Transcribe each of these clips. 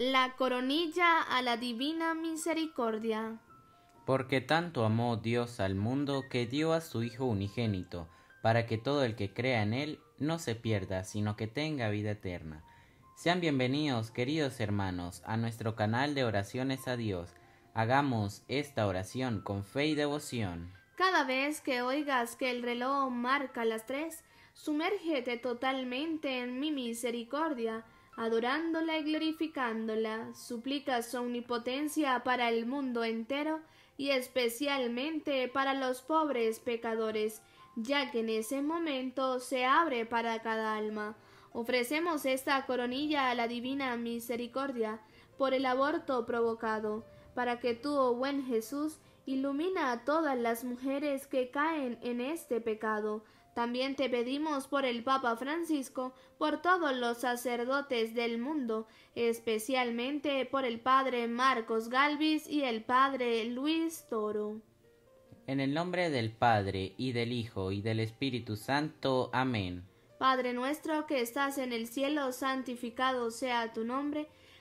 la coronilla a la divina misericordia. Porque tanto amó Dios al mundo que dio a su Hijo unigénito, para que todo el que crea en Él no se pierda, sino que tenga vida eterna. Sean bienvenidos, queridos hermanos, a nuestro canal de oraciones a Dios. Hagamos esta oración con fe y devoción. Cada vez que oigas que el reloj marca las tres, sumérgete totalmente en mi misericordia adorándola y glorificándola, suplica su omnipotencia para el mundo entero y especialmente para los pobres pecadores, ya que en ese momento se abre para cada alma. Ofrecemos esta coronilla a la divina misericordia por el aborto provocado, para que tú, oh buen Jesús, ilumina a todas las mujeres que caen en este pecado, también te pedimos por el Papa Francisco, por todos los sacerdotes del mundo, especialmente por el Padre Marcos Galvis y el Padre Luis Toro. En el nombre del Padre, y del Hijo, y del Espíritu Santo. Amén. Padre nuestro que estás en el cielo, santificado sea tu nombre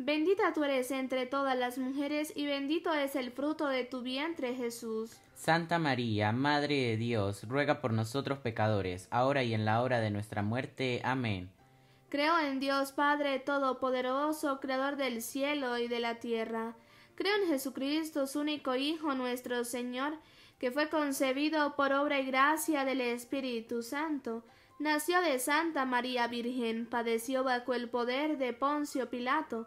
Bendita tú eres entre todas las mujeres y bendito es el fruto de tu vientre Jesús. Santa María, Madre de Dios, ruega por nosotros pecadores, ahora y en la hora de nuestra muerte. Amén. Creo en Dios Padre Todopoderoso, Creador del cielo y de la tierra. Creo en Jesucristo, su único Hijo, nuestro Señor, que fue concebido por obra y gracia del Espíritu Santo. Nació de Santa María Virgen, padeció bajo el poder de Poncio Pilato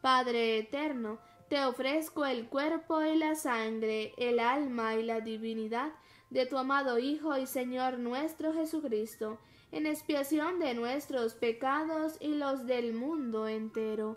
Padre eterno, te ofrezco el cuerpo y la sangre, el alma y la divinidad de tu amado Hijo y Señor nuestro Jesucristo, en expiación de nuestros pecados y los del mundo entero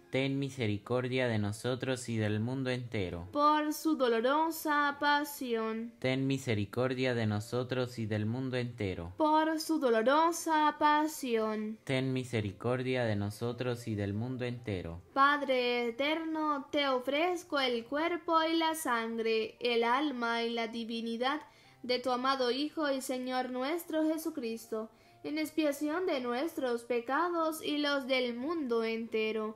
ten misericordia de nosotros y del mundo entero. Por su dolorosa pasión, ten misericordia de nosotros y del mundo entero. Por su dolorosa pasión, ten misericordia de nosotros y del mundo entero. Padre eterno, te ofrezco el cuerpo y la sangre, el alma y la divinidad de tu amado Hijo y Señor nuestro Jesucristo, en expiación de nuestros pecados y los del mundo entero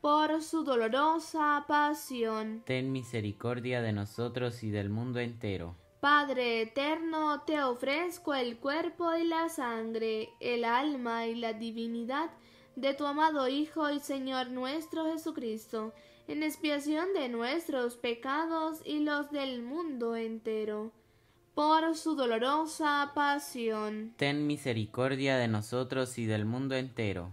por su dolorosa pasión. Ten misericordia de nosotros y del mundo entero. Padre eterno, te ofrezco el cuerpo y la sangre, el alma y la divinidad de tu amado Hijo y Señor nuestro Jesucristo, en expiación de nuestros pecados y los del mundo entero. Por su dolorosa pasión. Ten misericordia de nosotros y del mundo entero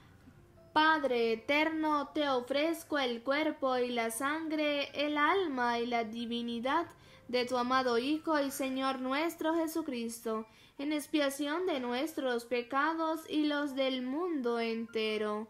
Padre eterno, te ofrezco el cuerpo y la sangre, el alma y la divinidad de tu amado Hijo y Señor nuestro Jesucristo, en expiación de nuestros pecados y los del mundo entero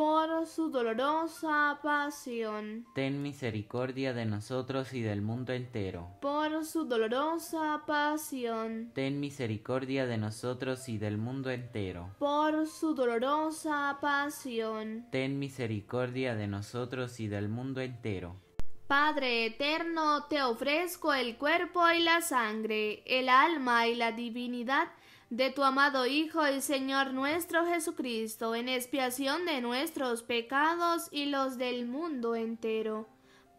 por su dolorosa pasión. Ten misericordia de nosotros y del mundo entero. Por su dolorosa pasión. Ten misericordia de nosotros y del mundo entero. Por su dolorosa pasión. Ten misericordia de nosotros y del mundo entero. Padre eterno, te ofrezco el cuerpo y la sangre, el alma y la divinidad de tu amado Hijo, el Señor nuestro Jesucristo, en expiación de nuestros pecados y los del mundo entero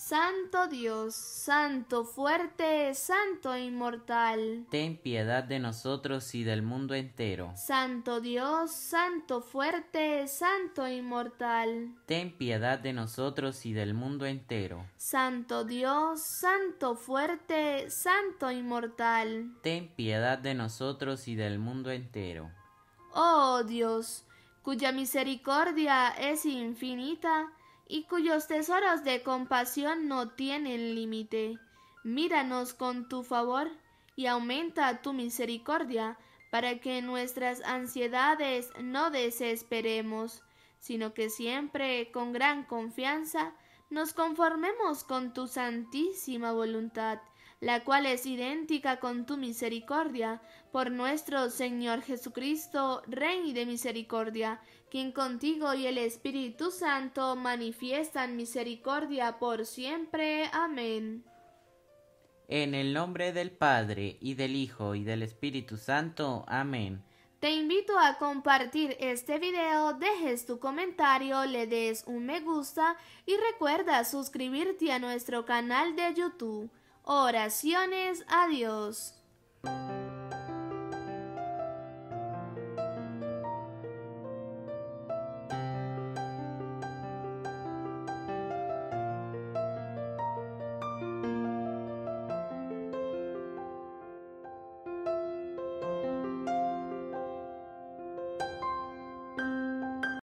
Santo Dios, Santo fuerte, Santo inmortal. Ten piedad de nosotros y del mundo entero. Santo Dios, Santo fuerte, Santo inmortal. Ten piedad de nosotros y del mundo entero. Santo Dios, Santo fuerte, Santo inmortal. Ten piedad de nosotros y del mundo entero. Oh Dios, cuya misericordia es infinita, y cuyos tesoros de compasión no tienen límite. Míranos con tu favor y aumenta tu misericordia para que nuestras ansiedades no desesperemos, sino que siempre con gran confianza nos conformemos con tu santísima voluntad, la cual es idéntica con tu misericordia, por nuestro Señor Jesucristo, Rey de misericordia, quien contigo y el Espíritu Santo manifiestan misericordia por siempre. Amén. En el nombre del Padre, y del Hijo, y del Espíritu Santo. Amén. Te invito a compartir este video, dejes tu comentario, le des un me gusta y recuerda suscribirte a nuestro canal de YouTube. Oraciones a Dios.